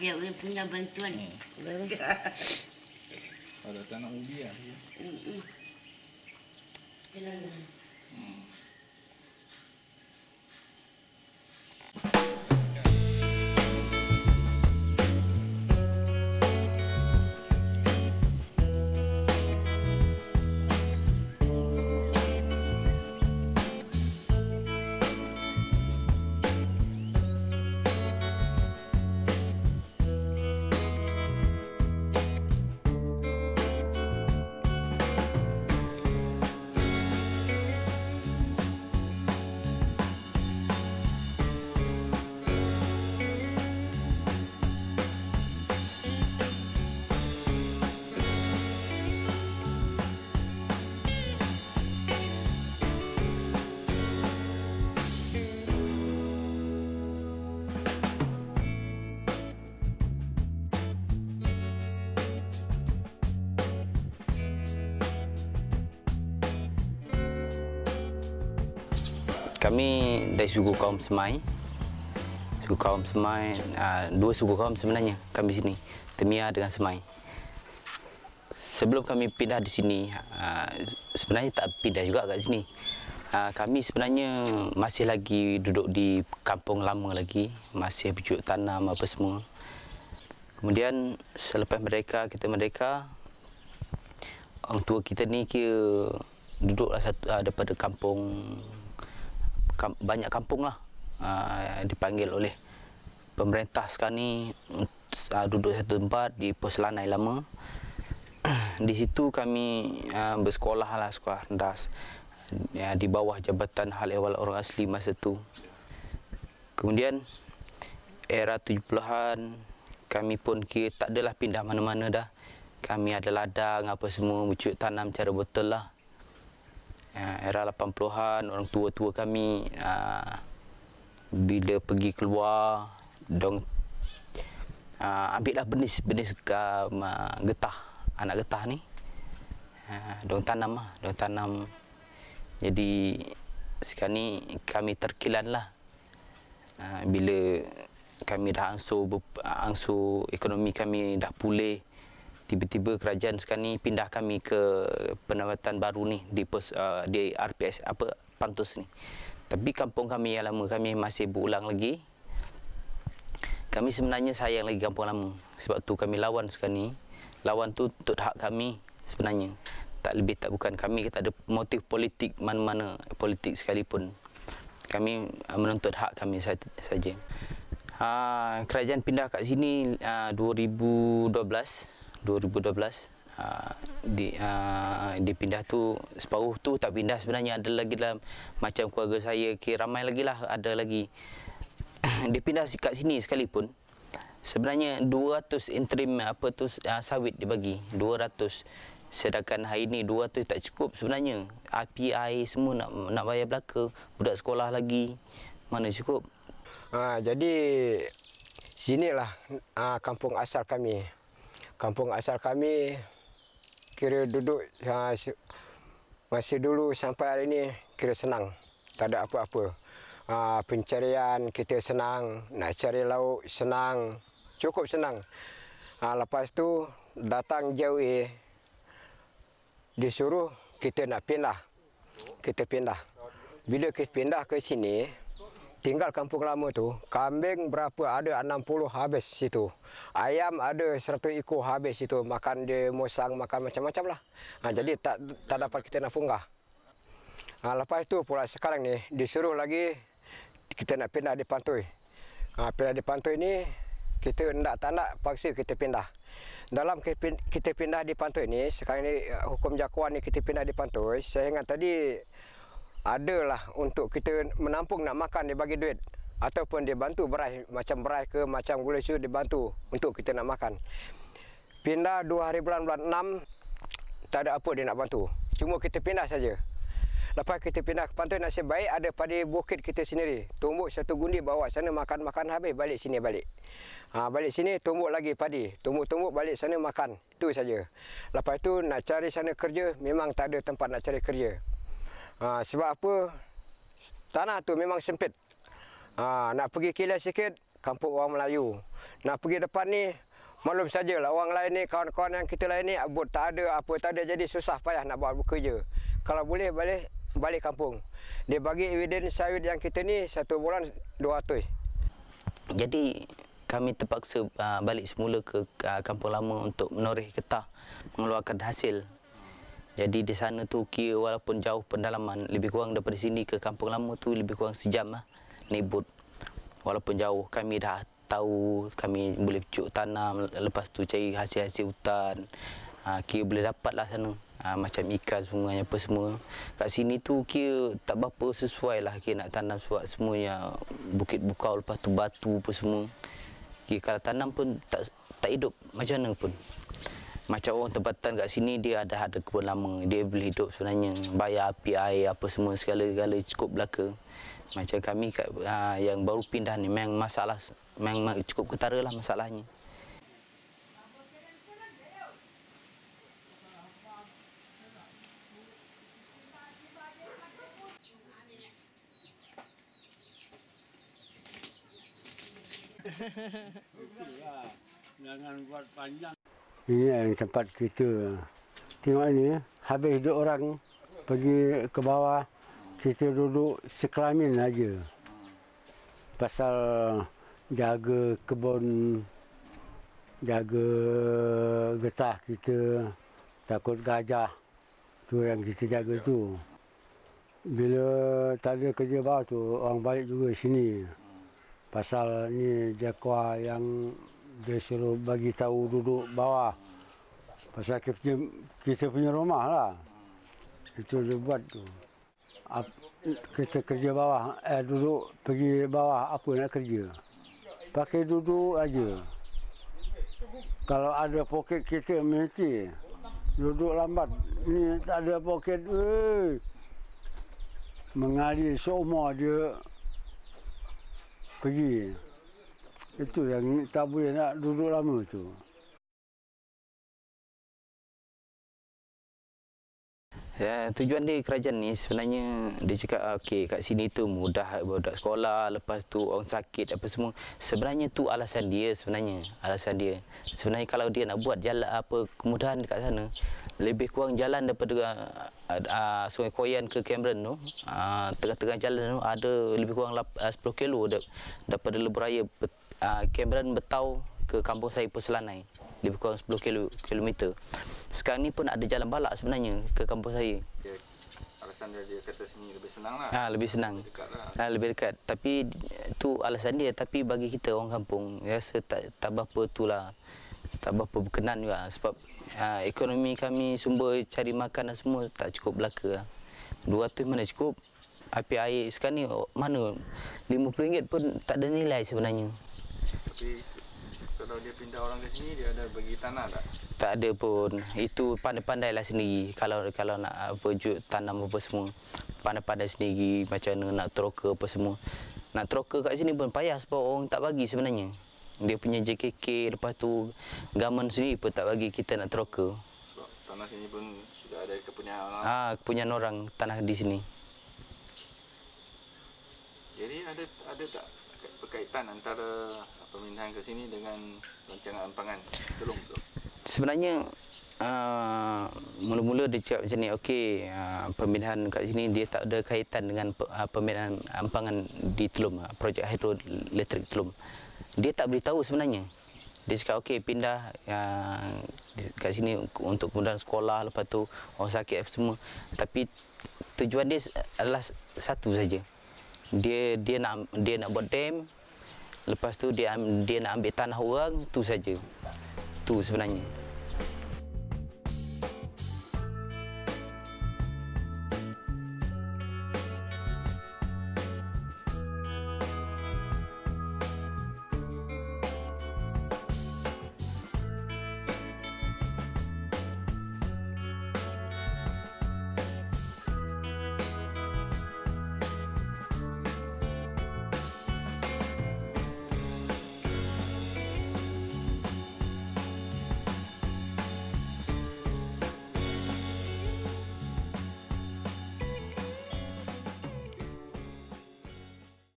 Dia punya bantuan. Hmm. Ada tanah ubi lah, ya? Hmm. kami dari suku kaum Semai. Suku kaum Semai, ah, dua suku kaum sebenarnya kami sini, Temia dengan Semai. Sebelum kami pindah di sini, ah, sebenarnya tak pindah juga kat sini. Ah, kami sebenarnya masih lagi duduk di kampung lama lagi, masih bercucuk tanam apa semua. Kemudian selepas mereka kita mereka orang tua kita ni ke duduklah satu uh, daripada kampung banyak kampung lah uh, dipanggil oleh pemerintah sekarang ni uh, duduk satu tempat di Pos Lanai lama. di situ kami uh, bersekolah lah sekolah rendah ya, di bawah Jabatan Hal Ehwal Orang Asli masa tu. Kemudian era 70-an kami pun kira tak adalah pindah mana-mana dah. Kami ada ladang apa semua, mencuk tanam cara betul lah. Ya, era 80-an orang tua-tua kami ya, bila pergi keluar dong ya, ambil lah benih benih benis um, ah, getah anak getah ni dong tanam ah dong tanam jadi sekarang ni kami terkilan lah bila kami dah angsur angsur ekonomi kami dah pulih tiba-tiba kerajaan sekarang ni pindah kami ke penempatan baru ni di pos, uh, di RPS apa Pantus ni. Tapi kampung kami yang lama kami masih berulang lagi. Kami sebenarnya sayang lagi kampung lama. Sebab tu kami lawan sekarang ni. Lawan tu untuk hak kami sebenarnya. Tak lebih tak bukan kami kita ada motif politik mana-mana politik sekalipun. Kami uh, menuntut hak kami saja. Ah, kerajaan pindah kat sini ha, ah, 2012 2012 ah, di uh, dipindah tu separuh tu tak pindah sebenarnya ada lagi dalam macam keluarga saya ke ramai lagi lah ada lagi dipindah kat sini sekalipun sebenarnya 200 interim apa tu uh, sawit dibagi 200 sedangkan hari ni 200 tak cukup sebenarnya API air semua nak nak bayar belaka budak sekolah lagi mana cukup ha, jadi sinilah ha, kampung asal kami kampung asal kami kira duduk ha, masa dulu sampai hari ini kira senang tak ada apa-apa ha, pencarian kita senang nak cari lauk senang cukup senang ha, lepas tu datang jauh eh, disuruh kita nak pindah kita pindah bila kita pindah ke sini tinggal kampung lama tu, kambing berapa ada 60 habis situ. Ayam ada 100 ekor habis situ makan dia musang makan macam-macam lah. Ha, jadi tak tak dapat kita nak punggah. Ha, lepas tu pula sekarang ni disuruh lagi kita nak pindah di pantai. Ha, pindah di pantai ni kita nak tak nak paksa kita pindah. Dalam kita pindah di pantai ni sekarang ni eh, hukum jakuan ni kita pindah di pantai. Saya ingat tadi adalah untuk kita menampung nak makan dia bagi duit ataupun dia bantu beras macam beras ke macam gula susu dia bantu untuk kita nak makan pindah 2 hari bulan bulan 6 tak ada apa dia nak bantu cuma kita pindah saja lepas kita pindah ke pantai nasib baik ada pada bukit kita sendiri tumbuk satu gundi bawa sana makan makan habis balik sini balik ha, balik sini tumbuk lagi padi tumbuk-tumbuk balik sana makan itu saja lepas itu nak cari sana kerja memang tak ada tempat nak cari kerja Ha, sebab apa? Tanah tu memang sempit. Ha, nak pergi kilas sikit, kampung orang Melayu. Nak pergi depan ni, malam saja lah. orang lain ni, kawan-kawan yang kita lain ni, abut tak ada apa tak ada. Jadi susah payah nak buat kerja. Kalau boleh, balik balik kampung. Dia bagi eviden sayur yang kita ni, satu bulan dua tu. Jadi, kami terpaksa ah, balik semula ke ah, kampung lama untuk menoreh getah mengeluarkan hasil jadi di sana tu kira walaupun jauh pendalaman lebih kurang daripada sini ke kampung lama tu lebih kurang sejam lah nebut. Walaupun jauh kami dah tahu kami boleh cuk tanam lepas tu cari hasil-hasil hutan. Ha, kira boleh dapat lah sana. Ha, macam ikan sungai apa semua. Kat sini tu kira tak berapa sesuai lah kira nak tanam sebab semuanya bukit bukau lepas tu batu apa semua. Kira kalau tanam pun tak tak hidup macam mana pun macam orang tempatan kat sini dia ada ada kebun lama dia boleh hidup sebenarnya bayar api air apa semua segala-gala cukup belaka macam kami kat ha, yang baru pindah ni memang masalah memang cukup ketara lah masalahnya lah. Jangan buat panjang ini yang tempat kita. Tengok ini, habis dua orang pergi ke bawah, kita duduk sekelamin aja. Pasal jaga kebun, jaga getah kita, takut gajah. tu yang kita jaga tu. Bila tak ada kerja bawah tu, orang balik juga sini. Pasal ni jakwa yang dia suruh bagi tahu duduk bawah pasal kita, kita punya rumah lah itu dia buat tu kita kerja bawah eh, duduk pergi bawah apa nak kerja pakai duduk aja kalau ada poket kita mesti duduk lambat ni tak ada poket eh. mengalir semua dia pergi itu yang tak boleh nak duduk lama tu. Ya, tujuan dia kerajaan ni sebenarnya dia cakap okey kat sini tu mudah budak sekolah lepas tu orang sakit apa semua sebenarnya tu alasan dia sebenarnya alasan dia sebenarnya kalau dia nak buat jalan apa kemudahan dekat sana lebih kurang jalan daripada uh, uh, Sungai Koyan ke Cameron tu uh, tengah-tengah jalan tu ada lebih kurang 10 kilo daripada Lebuh Raya Ah, Cameron Betau ke kampung saya Perselanai lebih kurang 10 kilo, kilometer. Sekarang ni pun ada jalan balak sebenarnya ke kampung saya. Alasan dia, dia kata sini lebih senang lah. Ha, lebih senang. Lebih dekat lah. Ha, lebih dekat. Tapi tu alasan dia. Tapi bagi kita orang kampung, rasa tak, tak berapa tu lah. Tak berapa berkenan juga. Sebab ha, ekonomi kami, sumber cari makan dan semua tak cukup belaka. Lah. Dua tu mana cukup. Api air sekarang ni oh, mana? RM50 pun tak ada nilai sebenarnya. Tapi kalau dia pindah orang ke sini dia ada bagi tanah tak? Tak ada pun. Itu pandai-pandailah sendiri. Kalau kalau nak apa tanam apa semua. Pandai-pandai sendiri macam mana nak troker apa semua. Nak troker kat sini pun payah sebab orang tak bagi sebenarnya. Dia punya JKK lepas tu gamen sini pun tak bagi kita nak troker. Sebab tanah sini pun sudah ada kepunyaan orang. Ah, ha, kepunyaan orang tanah di sini. Jadi ada ada tak berkaitan antara pemindahan ke sini dengan rancangan pangan tolong tu? Sebenarnya Uh, mula-mula dia cakap macam ni okey uh, pemindahan kat sini dia tak ada kaitan dengan uh, pemindahan ampangan di Telum uh, projek hidroelektrik Telum dia tak beritahu sebenarnya dia cakap okey pindah uh, kat sini untuk kemudahan sekolah lepas tu orang sakit semua tapi tujuan dia adalah satu saja dia dia nak dia nak buat dam lepas tu dia dia nak ambil tanah orang tu saja tu sebenarnya